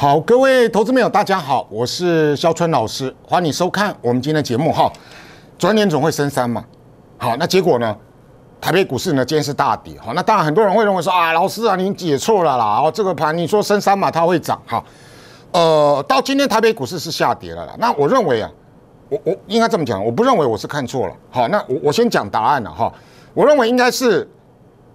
好，各位投资朋友，大家好，我是肖春老师，欢迎收看我们今天的节目哈。转眼总会升三嘛，好，那结果呢？台北股市呢，今天是大跌哈。那当然很多人会认为说啊，老师啊，你解错了啦，哦，这个盘你说升三嘛，它会涨哈。呃，到今天台北股市是下跌了，啦。那我认为啊，我我应该这么讲，我不认为我是看错了。好，那我我先讲答案了哈。我认为应该是。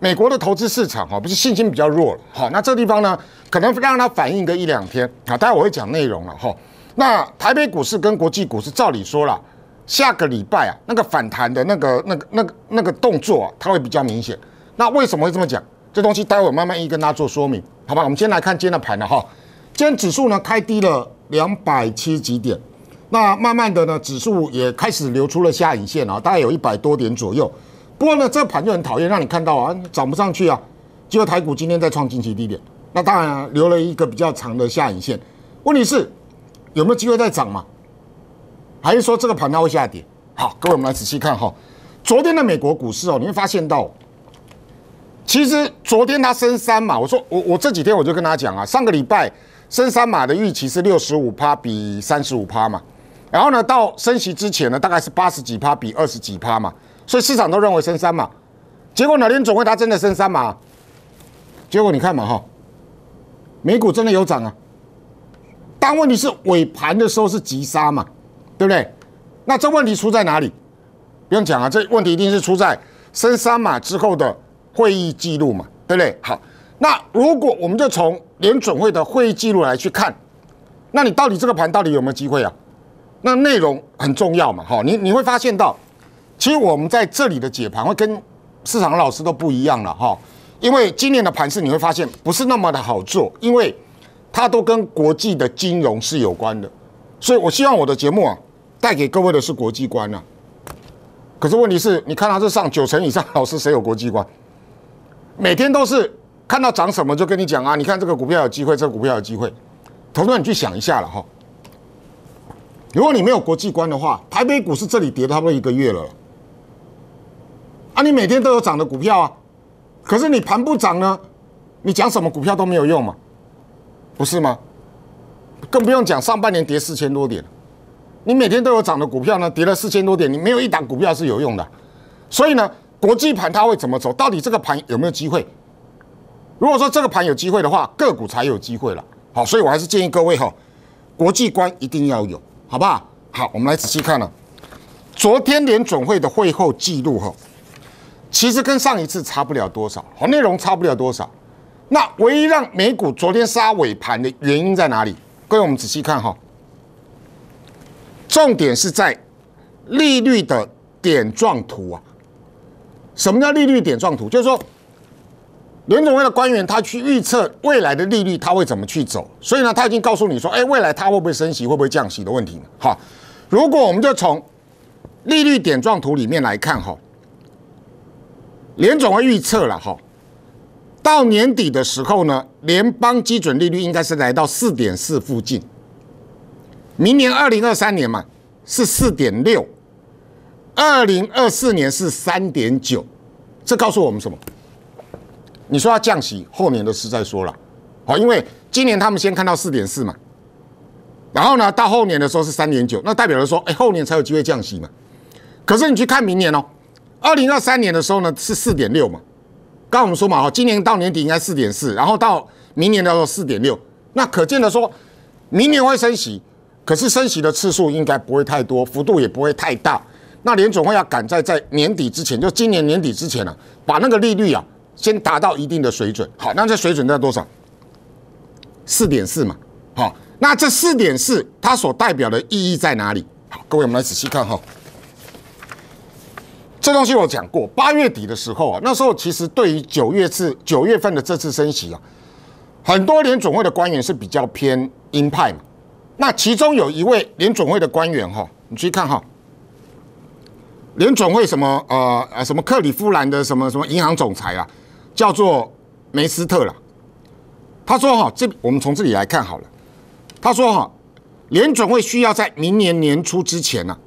美国的投资市场哈不是信心比较弱了，好，那这地方呢，可能让它反应个一两天啊，待会我会讲内容了哈。那台北股市跟国际股市照理说了，下个礼拜啊，那个反弹的那个那个那个那个动作啊，它会比较明显。那为什么会这么讲？这东西待会慢慢一跟大家做说明，好吧？我们先来看今天的盘了哈。今天指数呢开低了两百七几点，那慢慢的呢，指数也开始流出了下影线啊，大概有一百多点左右。不过呢，这盘就很讨厌，让你看到啊，涨不上去啊。结果台股今天再创近期低点，那当然留了一个比较长的下影线。问题是有没有机会再涨嘛？还是说这个盘它会下跌？好，各位我们来仔细看哈。昨天的美国股市哦，你会发现到，其实昨天它升三嘛，我说我我这几天我就跟他讲啊，上个礼拜升三码的预期是六十五趴比三十五趴嘛，然后呢到升息之前呢，大概是八十几趴比二十几趴嘛。所以市场都认为升三嘛，结果哪天总会它真的升三嘛，结果你看嘛哈，美股真的有涨啊，但问题是尾盘的时候是急杀嘛，对不对？那这问题出在哪里？不用讲啊，这问题一定是出在升三嘛之后的会议记录嘛，对不对？好，那如果我们就从联准会的会议记录来去看，那你到底这个盘到底有没有机会啊？那内容很重要嘛，哈，你你会发现到。其实我们在这里的解盘会跟市场的老师都不一样了哈，因为今年的盘市你会发现不是那么的好做，因为它都跟国际的金融是有关的，所以我希望我的节目啊带给各位的是国际观啊。可是问题是，你看它是上九成以上，老师谁有国际观？每天都是看到涨什么就跟你讲啊，你看这个股票有机会，这个股票有机会。同志们去想一下了哈，如果你没有国际观的话，台北股市这里跌了差不多一个月了。啊，你每天都有涨的股票啊，可是你盘不涨呢，你讲什么股票都没有用嘛，不是吗？更不用讲上半年跌四千多点，你每天都有涨的股票呢，跌了四千多点，你没有一档股票是有用的。所以呢，国际盘它会怎么走？到底这个盘有没有机会？如果说这个盘有机会的话，个股才有机会了。好，所以我还是建议各位哈，国际观一定要有，好不好？好，我们来仔细看了昨天联准会的会后记录哈。其实跟上一次差不了多少，好内容差不了多少。那唯一让美股昨天杀尾盘的原因在哪里？各位，我们仔细看哈，重点是在利率的点状图啊。什么叫利率点状图？就是说，联总会的官员他去预测未来的利率他会怎么去走，所以呢，他已经告诉你说，哎，未来他会不会升息，会不会降息的问题。哈，如果我们就从利率点状图里面来看哈。联总会预测了哈，到年底的时候呢，联邦基准利率应该是来到四点四附近。明年二零二三年嘛是四点六，二零二四年是三点九，这告诉我们什么？你说要降息，后年的事再说了，好，因为今年他们先看到四点四嘛，然后呢，到后年的时候是三点九，那代表着说，哎，后年才有机会降息嘛？可是你去看明年哦。二零二三年的时候呢，是四点六嘛，刚刚我们说嘛，哈，今年到年底应该四点四，然后到明年的时候四点六，那可见的说，明年会升息，可是升息的次数应该不会太多，幅度也不会太大。那联总会要赶在在年底之前，就今年年底之前呢，把那个利率啊，先达到一定的水准。好，那这水准在多少？四点四嘛。好，那这四点四它所代表的意义在哪里？好，各位我们来仔细看哈。这东西我讲过，八月底的时候啊，那时候其实对于九月次九月份的这次升息啊，很多联准会的官员是比较偏鹰派嘛。那其中有一位联准会的官员哈，你去看哈，联准会什么呃呃什么克利夫兰的什么什么银行总裁啊，叫做梅斯特了。他说哈，这我们从这里来看好了。他说哈，联准会需要在明年年初之前呢，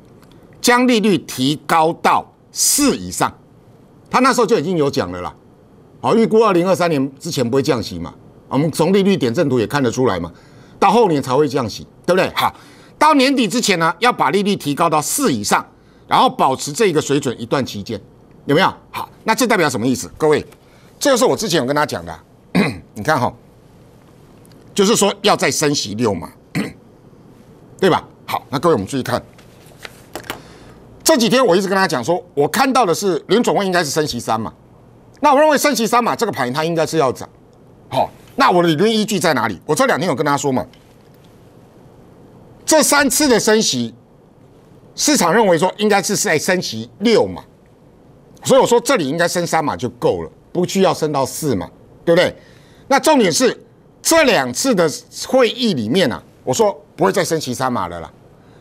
将利率提高到。四以上，他那时候就已经有讲了啦。好，预估二零二三年之前不会降息嘛？我们从利率点阵图也看得出来嘛，到后年才会降息，对不对？好，到年底之前呢，要把利率提高到四以上，然后保持这个水准一段期间，有没有？好，那这代表什么意思？各位，这个是我之前有跟大家讲的。你看哈，就是说要再升息六嘛，对吧？好，那各位我们注意看。这几天我一直跟他讲说，我看到的是林总会应该是升席三嘛，那我认为升席三嘛，这个盘它应该是要涨，好，那我的理论依据在哪里？我这两天有跟他说嘛，这三次的升席，市场认为说应该是在升席六嘛，所以我说这里应该升三码就够了，不需要升到四嘛，对不对？那重点是这两次的会议里面啊，我说不会再升席三码了啦，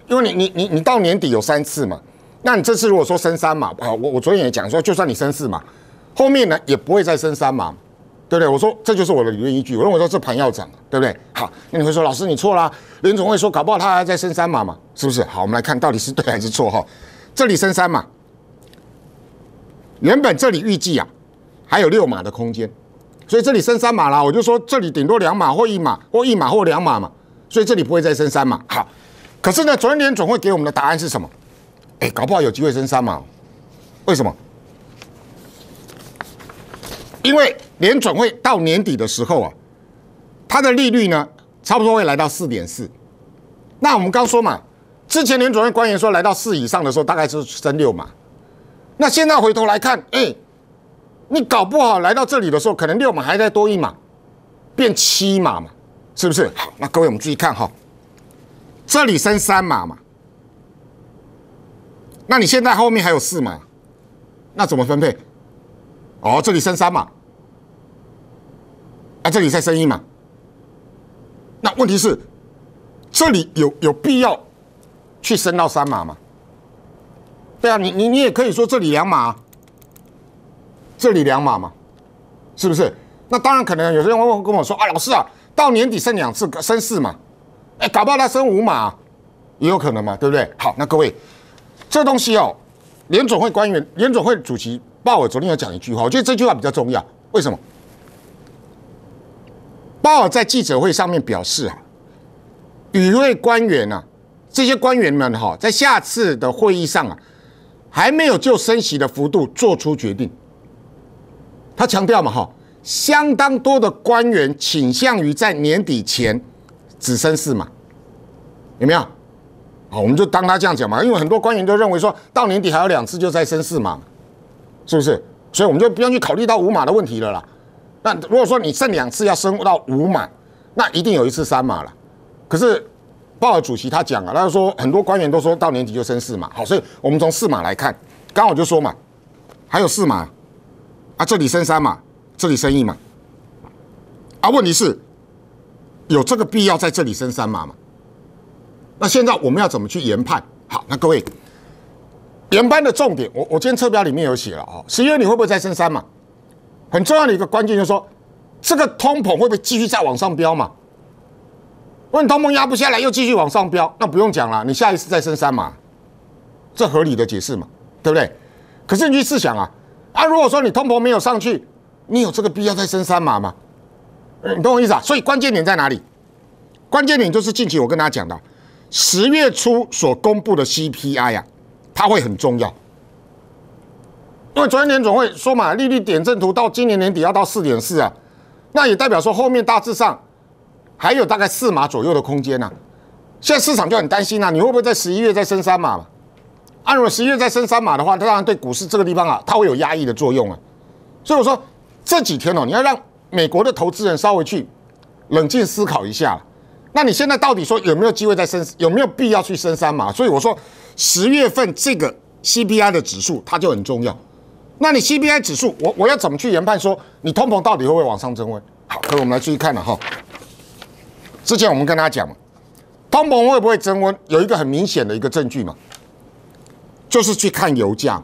因为你你你你到年底有三次嘛。那你这次如果说升三嘛，啊，我我昨天也讲说，就算你升四嘛，后面呢也不会再升三嘛，对不对？我说这就是我的理论依据，我认为说这盘要涨，对不对？好，那你会说老师你错啦，林总会说搞不好他还在升三码嘛，是不是？好，我们来看到底是对还是错哈，这里升三嘛，原本这里预计啊还有六码的空间，所以这里升三码啦，我就说这里顶多两码或一码或一码或两码嘛，所以这里不会再升三码。好，可是呢，天连总会给我们的答案是什么？搞不好有机会升三码，为什么？因为联准会到年底的时候啊，它的利率呢，差不多会来到四点四。那我们刚说嘛，之前联准会官员说来到四以上的时候，大概是升六码。那现在回头来看，哎，你搞不好来到这里的时候，可能六码还在多一码，变七码嘛，是不是？好，那各位我们注意看哈，这里升三码嘛。那你现在后面还有四码，那怎么分配？哦，这里升三码，啊，这里再升一码。那问题是，这里有有必要去升到三码吗？对啊，你你你也可以说这里两码，这里两码嘛，是不是？那当然可能有些人会跟我说啊，老师啊，到年底升两次升四码，哎，搞不好他升五码也有可能嘛，对不对？好，那各位。这东西哦，联总会官员、联总会主席鲍尔昨天有讲一句话，我觉得这句话比较重要。为什么？鲍尔在记者会上面表示啊，与会官员啊，这些官员们哈，在下次的会议上啊，还没有就升息的幅度做出决定。他强调嘛哈，相当多的官员倾向于在年底前只升四嘛，有没有？好，我们就当他这样讲嘛，因为很多官员都认为说到年底还有两次就再升四嘛，是不是？所以我们就不要去考虑到五马的问题了啦。那如果说你剩两次要升到五马，那一定有一次三马了。可是鲍尔主席他讲啊，他就说很多官员都说到年底就升四马。好，所以我们从四马来看，刚好就说嘛，还有四马啊，这里升三马，这里升一马。啊，问题是有这个必要在这里升三马吗？那现在我们要怎么去研判？好，那各位研判的重点，我我今天车标里面有写了啊，十一月你会不会再升三嘛？很重要的一个关键就是说，这个通膨会不会继续再往上飙嘛？问通膨压不下来，又继续往上飙，那不用讲了，你下一次再升三嘛，这合理的解释嘛，对不对？可是你去试想啊，啊，如果说你通膨没有上去，你有这个必要再升三嘛吗？你懂我意思啊？所以关键点在哪里？关键点就是近期我跟大家讲的。十月初所公布的 CPI 啊，它会很重要，因为昨天联总会说嘛，利率点阵图到今年年底要到四点四啊，那也代表说后面大致上还有大概四码左右的空间呐。现在市场就很担心啊，你会不会在十一月再升三码？啊，如果十一月再升三码的话，它当然对股市这个地方啊，它会有压抑的作用啊。所以我说这几天哦，你要让美国的投资人稍微去冷静思考一下。那你现在到底说有没有机会在升，有没有必要去升三嘛？所以我说十月份这个 CPI 的指数它就很重要。那你 CPI 指数，我我要怎么去研判说你通膨到底会不会往上增温？好，各位我们来继续看了哈。之前我们跟大家讲，通膨会不会增温有一个很明显的一个证据嘛，就是去看油价。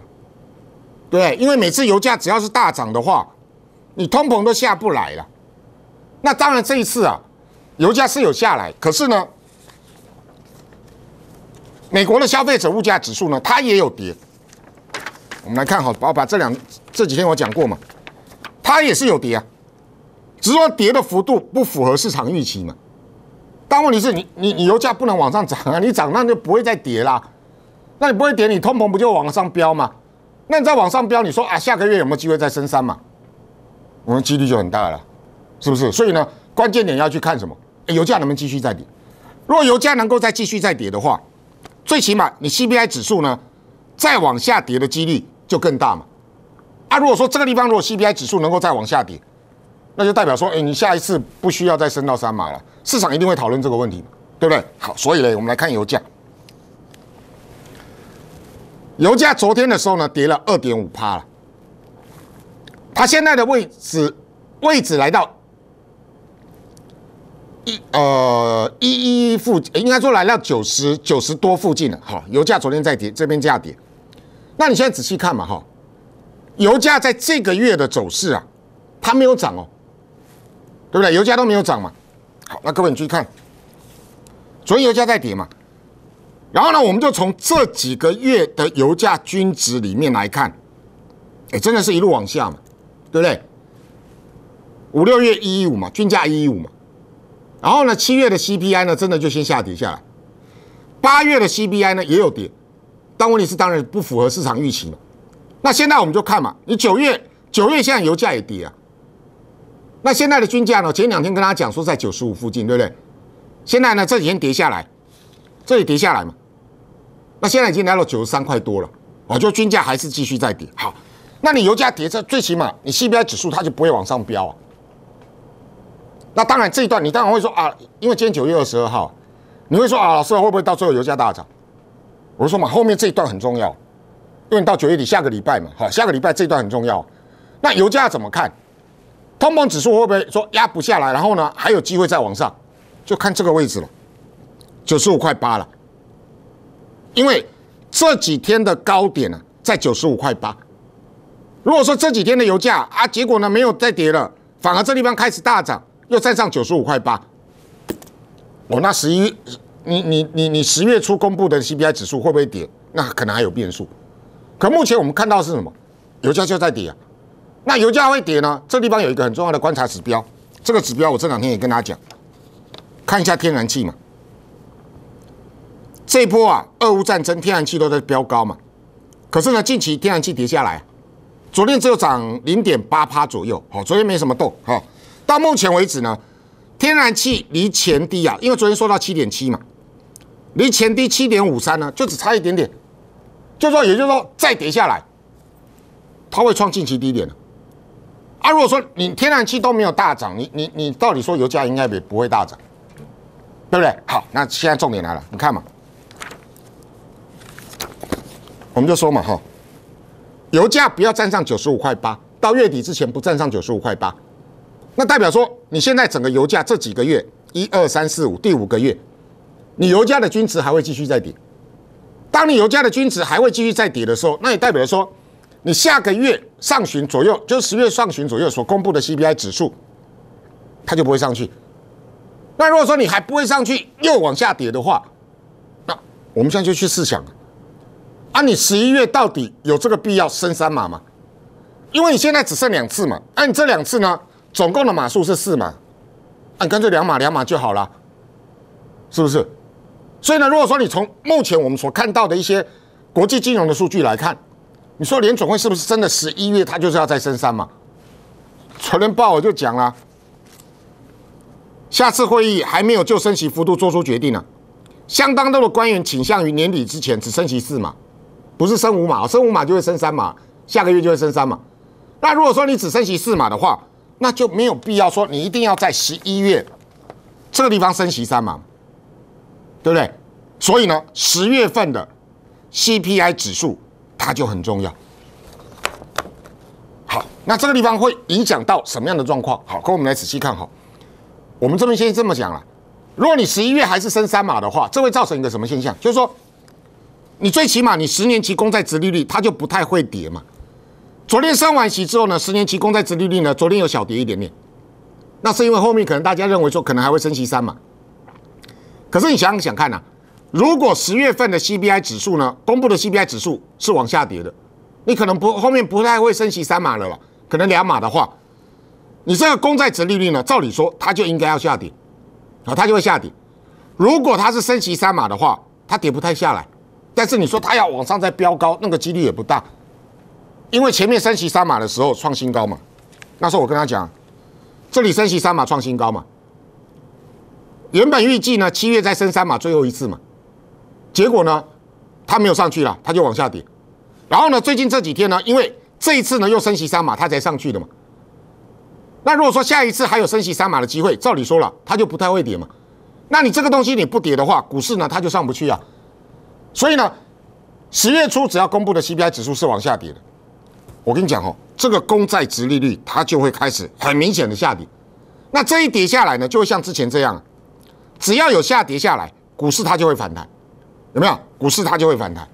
对，因为每次油价只要是大涨的话，你通膨都下不来了。那当然这一次啊。油价是有下来，可是呢，美国的消费者物价指数呢，它也有跌。我们来看好，把把这两这几天我讲过嘛，它也是有跌啊，只是说跌的幅度不符合市场预期嘛。但问题是，你你你油价不能往上涨啊，你涨那就不会再跌啦，那你不会跌，你通膨不就往上飙嘛？那你再往上飙，你说啊，下个月有没有机会再升三嘛？我们几率就很大了，是不是？所以呢，关键点要去看什么？油价能不能继续再跌？若油价能够再继续再跌的话，最起码你 CPI 指数呢，再往下跌的几率就更大嘛。啊，如果说这个地方如果 CPI 指数能够再往下跌，那就代表说，哎，你下一次不需要再升到三码了，市场一定会讨论这个问题，对不对？好，所以呢，我们来看油价。油价昨天的时候呢，跌了二点五帕了，它现在的位置位置来到。一呃一一一附，应该说来到九十九十多附近了。好，油价昨天在跌，这边价跌。那你现在仔细看嘛，哈，油价在这个月的走势啊，它没有涨哦，对不对？油价都没有涨嘛。好，那各位你去看，昨天油价在跌嘛。然后呢，我们就从这几个月的油价均值里面来看，哎，真的是一路往下嘛，对不对？五六月一一五嘛，均价一一五嘛。然后呢，七月的 CPI 呢，真的就先下跌下来。八月的 CPI 呢也有跌，但问题是当然不符合市场预期那现在我们就看嘛，你九月九月现在油价也跌啊。那现在的均价呢，前两天跟大家讲说在九十五附近，对不对？现在呢这几天跌下来，这里跌下来嘛，那现在已经来到九十三块多了，哦，就均价还是继续在跌。好，那你油价跌，这最起码你 CPI 指数它就不会往上飙啊。那当然，这一段你当然会说啊，因为今天九月二十二号，你会说啊，老师会不会到最后油价大涨？我说嘛，后面这一段很重要，因为你到九月底，下个礼拜嘛，好，下个礼拜这一段很重要。那油价怎么看？通膨指数会不会说压不下来？然后呢，还有机会再往上，就看这个位置了，九十五块八了。因为这几天的高点呢，在九十五块八。如果说这几天的油价啊，结果呢没有再跌了，反而这地方开始大涨。又再上九十五块八，我那十一，你你你你十月初公布的 CPI 指数会不会跌？那可能还有变数。可目前我们看到是什么？油价就在跌啊。那油价会跌呢？这地方有一个很重要的观察指标，这个指标我这两天也跟大家讲，看一下天然气嘛。这波啊，俄乌战争天然气都在飙高嘛。可是呢，近期天然气跌下来，昨天只有涨零点八帕左右，好，昨天没什么动，好。到目前为止呢，天然气离前低啊，因为昨天说到七点七嘛，离前低七点五三呢，就只差一点点，就说，也就是说再跌下来，它会创近期低点的啊。如果说你天然气都没有大涨，你你你到底说油价应该也不会大涨，对不对？好，那现在重点来了，你看嘛，我们就说嘛，哈，油价不要站上九十五块八，到月底之前不站上九十五块八。那代表说，你现在整个油价这几个月，一二三四五，第五个月，你油价的均值还会继续再跌。当你油价的均值还会继续再跌的时候，那也代表说，你下个月上旬左右，就十月上旬左右所公布的 CPI 指数，它就不会上去。那如果说你还不会上去，又往下跌的话，那我们现在就去试想，啊，你十一月到底有这个必要升三码吗？因为你现在只剩两次嘛，那你这两次呢？总共的码数是四码，你干脆两码两码就好了，是不是？所以呢，如果说你从目前我们所看到的一些国际金融的数据来看，你说联储会是不是真的十一月它就是要再升三码？《天联我就讲了，下次会议还没有就升息幅度做出决定呢。相当多的官员倾向于年底之前只升息四码，不是升五码，升五码就会升三码，下个月就会升三码。那如果说你只升息四码的话，那就没有必要说你一定要在十一月这个地方升息三嘛，对不对？所以呢，十月份的 CPI 指数它就很重要。好，那这个地方会影响到什么样的状况？好，跟我们来仔细看哈。我们这边先这么讲啦，如果你十一月还是升三码的话，这会造成一个什么现象？就是说，你最起码你十年期公债殖利率它就不太会跌嘛。昨天升完息之后呢，十年期公债殖利率呢，昨天有小跌一点点，那是因为后面可能大家认为说可能还会升息三码，可是你想想看呐，如果十月份的 CPI 指数呢公布的 CPI 指数是往下跌的，你可能不后面不太会升息三码了，可能两码的话，你这个公债殖利率呢，照理说它就应该要下跌，啊，它就会下跌。如果它是升息三码的话，它跌不太下来，但是你说它要往上再飙高，那个几率也不大。因为前面升息三码的时候创新高嘛，那时候我跟他讲，这里升息三码创新高嘛，原本预计呢七月再升三码最后一次嘛，结果呢它没有上去了，它就往下跌。然后呢最近这几天呢，因为这一次呢又升息三码，它才上去的嘛。那如果说下一次还有升息三码的机会，照理说了它就不太会跌嘛。那你这个东西你不跌的话，股市呢它就上不去啊。所以呢十月初只要公布的 CPI 指数是往下跌的。我跟你讲哦，这个公债值利率它就会开始很明显的下跌，那这一跌下来呢，就会像之前这样，只要有下跌下来，股市它就会反弹，有没有？股市它就会反弹。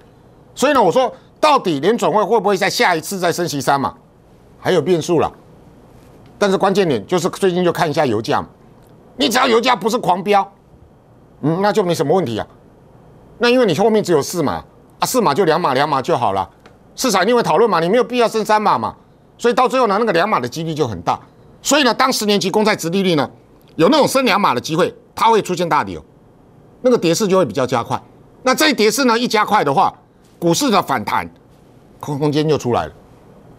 所以呢，我说到底联准会会不会在下一次再升息三嘛，还有变数了。但是关键点就是最近就看一下油价，你只要油价不是狂飙，嗯，那就没什么问题啊。那因为你后面只有四码啊，四码就两码两码就好了。市场定会讨论嘛，你没有必要升三码嘛，所以到最后拿那个两码的几率就很大。所以呢，当十年期公债殖利率呢有那种升两码的机会，它会出现大跌，那个跌势就会比较加快。那这一跌势呢一加快的话，股市的反弹空空间就出来了，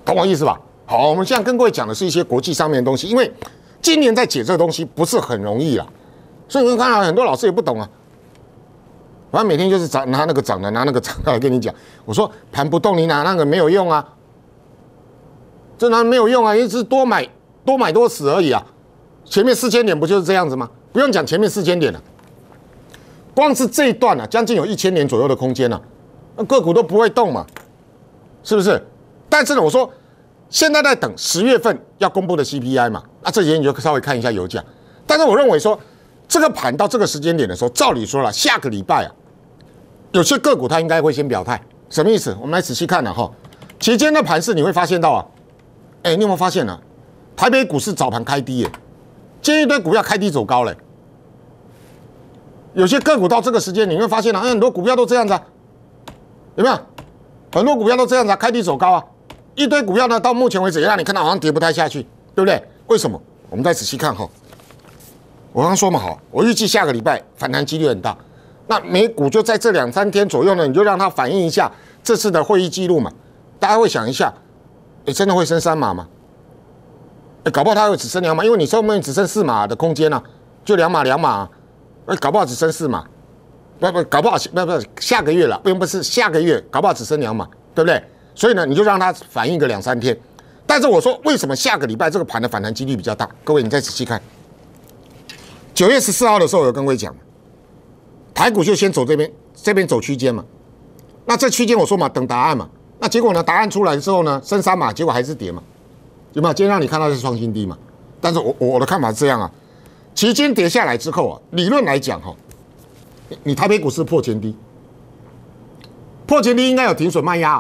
懂我意思吧？好，我们现在跟各位讲的是一些国际上面的东西，因为今年在解这个东西不是很容易啊。所以我们看到很多老师也不懂啊。反正每天就是涨拿那个涨的拿那个涨来跟你讲，我说盘不动你拿那个没有用啊，这拿没有用啊，一直多买多买多死而已啊。前面四千点不就是这样子吗？不用讲前面四千点了，光是这一段呢，将近有一千年左右的空间那个股都不会动嘛，是不是？但是呢，我说现在在等十月份要公布的 CPI 嘛，啊，这几天你就稍微看一下油价，但是我认为说。这个盘到这个时间点的时候，照理说了，下个礼拜啊，有些个股它应该会先表态，什么意思？我们来仔细看啊、哈。期间的盘势你会发现到啊，哎，你有没有发现呢？台北股市早盘开低，哎，建一堆股票开低走高嘞。有些个股到这个时间，你会发现呢，很多股票都这样子，啊，有没有？很多股票都这样子啊，开低走高啊，一堆股票呢，到目前为止让你看到好像跌不太下去，对不对？为什么？我们再仔细看哈。我刚说嘛，好，我预计下个礼拜反弹几率很大。那美股就在这两三天左右呢，你就让它反映一下这次的会议记录嘛。大家会想一下，你真的会升三码吗？哎，搞不好它会只升两码，因为你后面只剩四码的空间了，就两码两码。哎，搞不好只升四码，不不，搞不好不不，下个月了，并不是下个月，搞不好只升两码，对不对？所以呢，你就让它反映个两三天。但是我说为什么下个礼拜这个盘的反弹几率比较大？各位，你再仔细看。九月十四号的时候，有跟各位讲，台股就先走这边，这边走区间嘛。那这区间我说嘛，等答案嘛。那结果呢？答案出来之后呢，升三码，结果还是跌嘛，有没有？今天让你看到是创新低嘛。但是我我的看法是这样啊，期间跌下来之后啊，理论来讲哈，你台北股市破前低，破前低应该有停损卖压。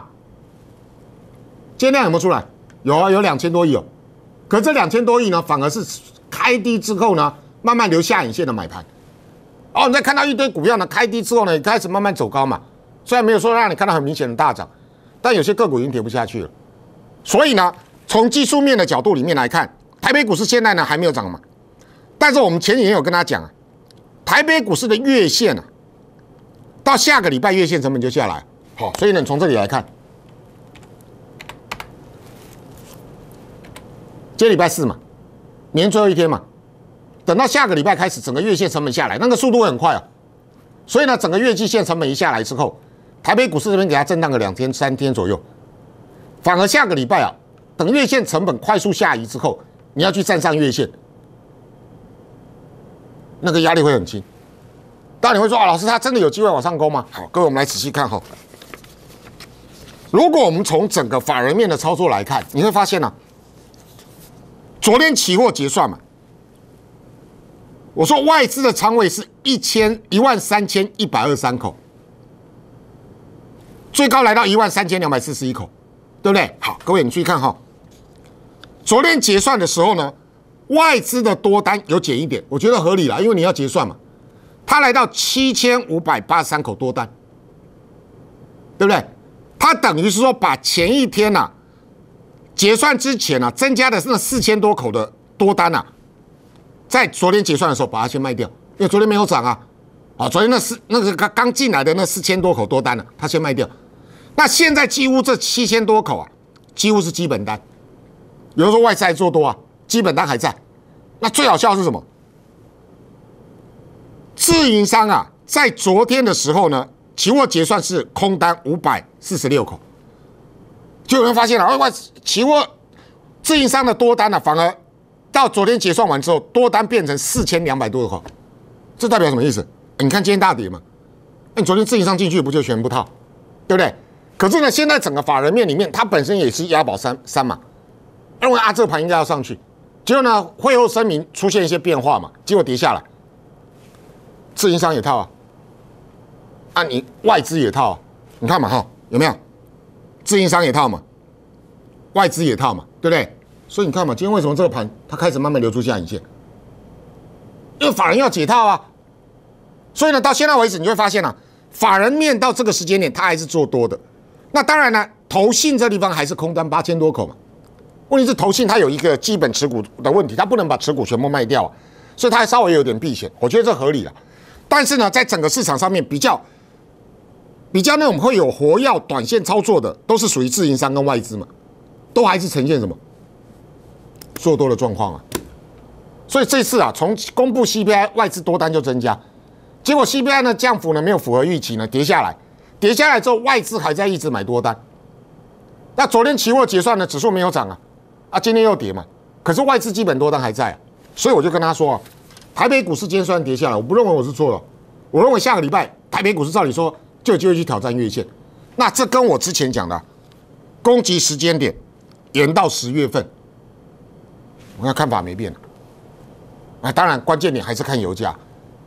今天量有没有出来？有啊，有两千多亿哦。可这两千多亿呢，反而是开低之后呢？慢慢留下影线的买盘，哦，你再看到一堆股票呢开低之后呢，开始慢慢走高嘛。虽然没有说让你看到很明显的大涨，但有些个股已经跌不下去了。所以呢，从技术面的角度里面来看，台北股市现在呢还没有涨嘛。但是我们前几天有跟大家讲，台北股市的月线啊，到下个礼拜月线成本就下来。好，所以呢，从这里来看，今礼拜四嘛，年最后一天嘛。等到下个礼拜开始，整个月线成本下来，那个速度会很快啊。所以呢，整个月季线成本一下来之后，台北股市这边给它震荡个两天三天左右。反而下个礼拜啊，等月线成本快速下移之后，你要去站上月线，那个压力会很轻。当然你会说啊，老师，它真的有机会往上勾吗？好，各位我们来仔细看哈。如果我们从整个法人面的操作来看，你会发现呢，昨天期货结算嘛。我说外资的仓位是一千一万三千一百二三口，最高来到一万三千两百四十一口，对不对？好，各位你注意看哈，昨天结算的时候呢，外资的多单有减一点，我觉得合理了，因为你要结算嘛，它来到七千五百八十三口多单，对不对？它等于是说把前一天呐结算之前呐增加的那四千多口的多单呐。在昨天结算的时候，把它先卖掉，因为昨天没有涨啊，啊，昨天那四那个刚刚进来的那四千多口多单呢，他先卖掉。那现在几乎这七千多口啊，几乎是基本单，有人说外在做多啊，基本单还在。那最好笑是什么？自营商啊，在昨天的时候呢，期货结算是空单五百四十六口，就有人发现了，哎哇，期货自营商的多单呢，反而。到昨天结算完之后，多单变成四千两百多的话，这代表什么意思？你看今天大跌嘛，那你昨天自营商进去不就全部套，对不对？可是呢，现在整个法人面里面，它本身也是押宝三三嘛，认为啊这盘应该要上去，结果呢会后声明出现一些变化嘛，结果跌下来，自营商也套啊，啊你外资也套，你看嘛哈有没有？自营商也套嘛，外资也套嘛，对不对？所以你看嘛，今天为什么这个盘它开始慢慢流出下影线？因为法人要解套啊。所以呢，到现在为止，你会发现啊，法人面到这个时间点，他还是做多的。那当然呢，投信这地方还是空单八千多口嘛。问题是投信它有一个基本持股的问题，它不能把持股全部卖掉啊，所以它还稍微有点避险，我觉得这合理了。但是呢，在整个市场上面比较比较那种会有活药短线操作的，都是属于自营商跟外资嘛，都还是呈现什么？做多的状况啊，所以这次啊，从公布 CPI 外资多单就增加，结果 CPI 呢降幅呢没有符合预期呢，跌下来，跌下来之后外资还在一直买多单。那昨天期货结算呢指数没有涨啊啊，今天又跌嘛，可是外资基本多单还在，所以我就跟他说啊，台北股市今虽算跌下来，我不认为我是错了，我认为下个礼拜台北股市照理说就有机会去挑战月线。那这跟我之前讲的攻击时间点延到十月份。我看看法没变，啊，当然关键点还是看油价，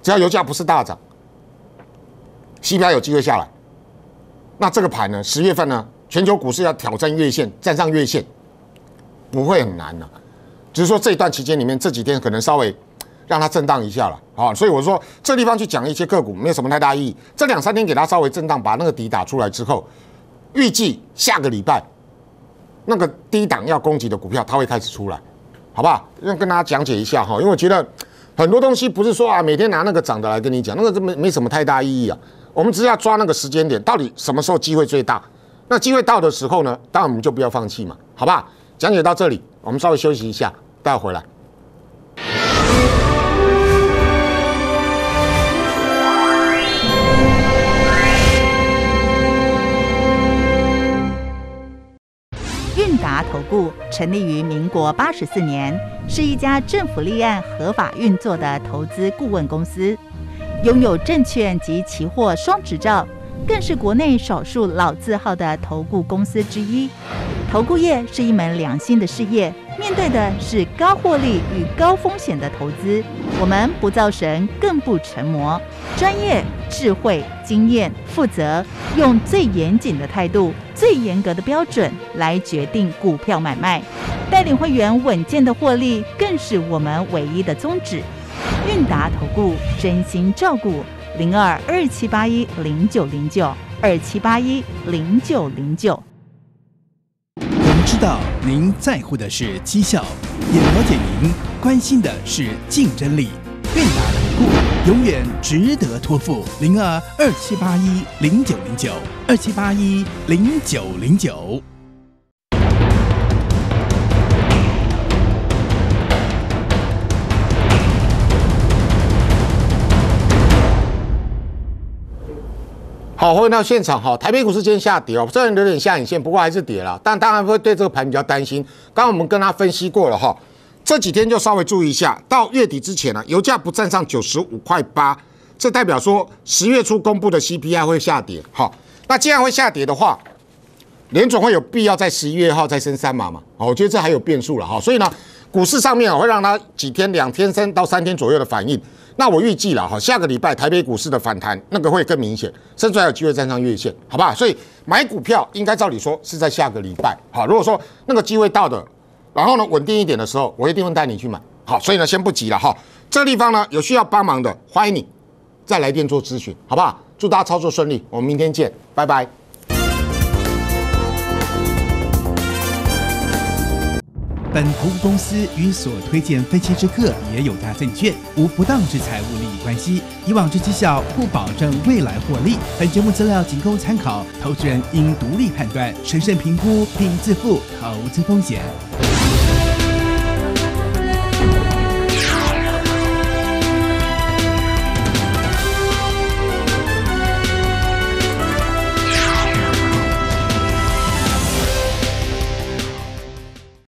只要油价不是大涨，CPI 有机会下来，那这个盘呢，十月份呢，全球股市要挑战月线，站上月线不会很难的，只是说这一段期间里面，这几天可能稍微让它震荡一下了，啊，所以我说这地方去讲一些个股没有什么太大意义，这两三天给它稍微震荡，把那个底打出来之后，预计下个礼拜那个低档要攻击的股票，它会开始出来。好不好？要跟大家讲解一下哈，因为我觉得很多东西不是说啊，每天拿那个涨的来跟你讲，那个真没没什么太大意义啊。我们只要抓那个时间点，到底什么时候机会最大？那机会到的时候呢，当然我们就不要放弃嘛，好吧？讲解到这里，我们稍微休息一下，待会回来。达投顾成立于民国八十四年，是一家政府立案合法运作的投资顾问公司，拥有证券及期货双执照，更是国内少数老字号的投顾公司之一。投顾业是一门良心的事业，面对的是高获利与高风险的投资，我们不造神，更不成魔，专业、智慧、经验、负责，用最严谨的态度。最严格的标准来决定股票买卖，带领会员稳健的获利，更是我们唯一的宗旨。韵达投顾真心照顾，零二二七八一零九零九二七八一零九零九。我们知道您在乎的是绩效，也了解您关心的是竞争力。韵达。永远值得托付。零二二七八一零九零九二七八一零九零九。好，欢迎到现场哈。台北股市今天下跌哦，虽然有点下影线，不过还是跌了。但当然会对这个盘比较担心。刚刚我们跟他分析过了哈。这几天就稍微注意一下，到月底之前呢，油价不站上九十五块八，这代表说十月初公布的 CPI 会下跌。好，那既然会下跌的话，联总会有必要在十一月号再升三码嘛？哦，我觉得这还有变数了哈。所以呢，股市上面会让它几天、两天、升到三天左右的反应。那我预计了哈，下个礼拜台北股市的反弹那个会更明显，甚至还有机会站上月线，好吧？所以买股票应该照理说是在下个礼拜。好，如果说那个机会到的。然后呢，稳定一点的时候，我一定会带你去买。好，所以呢，先不急了哈。这个地方呢，有需要帮忙的，欢迎你再来电做咨询，好不好？祝大家操作顺利，我们明天见，拜拜。本投资公司与所推荐分期之客也有大证券无不当之财务利益关系。以往之绩效不保证未来获利。本节目资料仅供参考，投资人应独立判断，审慎评估，并自负投资风险。